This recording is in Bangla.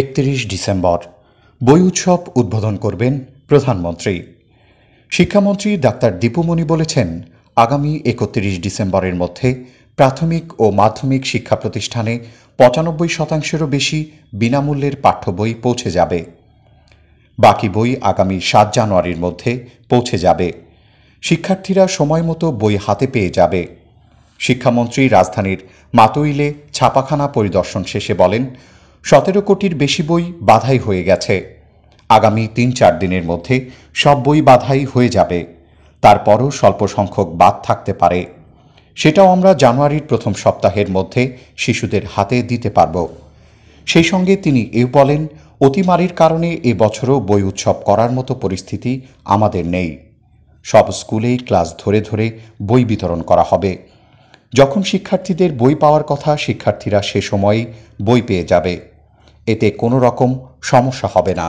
একত্রিশ ডিসেম্বর বই উৎসব উদ্বোধন করবেন প্রধানমন্ত্রী শিক্ষামন্ত্রী ডাক্তার দীপুমণি বলেছেন আগামী একত্রিশ ডিসেম্বরের মধ্যে প্রাথমিক ও মাধ্যমিক শিক্ষা প্রতিষ্ঠানে পঁচানব্বই শতাংশেরও বেশি বিনামূল্যের পাঠ্য বই পৌঁছে যাবে বাকি বই আগামী সাত জানুয়ারির মধ্যে পৌঁছে যাবে শিক্ষার্থীরা সময় মতো বই হাতে পেয়ে যাবে শিক্ষামন্ত্রী রাজধানীর মাতুইলে ছাপাখানা পরিদর্শন শেষে বলেন সতেরো কোটির বেশি বই বাধাই হয়ে গেছে আগামী তিন চার দিনের মধ্যে সব বই বাধাই হয়ে যাবে তারপরও স্বল্প সংখ্যক বাদ থাকতে পারে সেটাও আমরা জানুয়ারির প্রথম সপ্তাহের মধ্যে শিশুদের হাতে দিতে পারব সেই সঙ্গে তিনি এও বলেন অতিমারির কারণে এবছরও বই উৎসব করার মতো পরিস্থিতি আমাদের নেই সব স্কুলেই ক্লাস ধরে ধরে বই বিতরণ করা হবে যখন শিক্ষার্থীদের বই পাওয়ার কথা শিক্ষার্থীরা সে সময়ই বই পেয়ে যাবে এতে কোনো রকম সমস্যা হবে না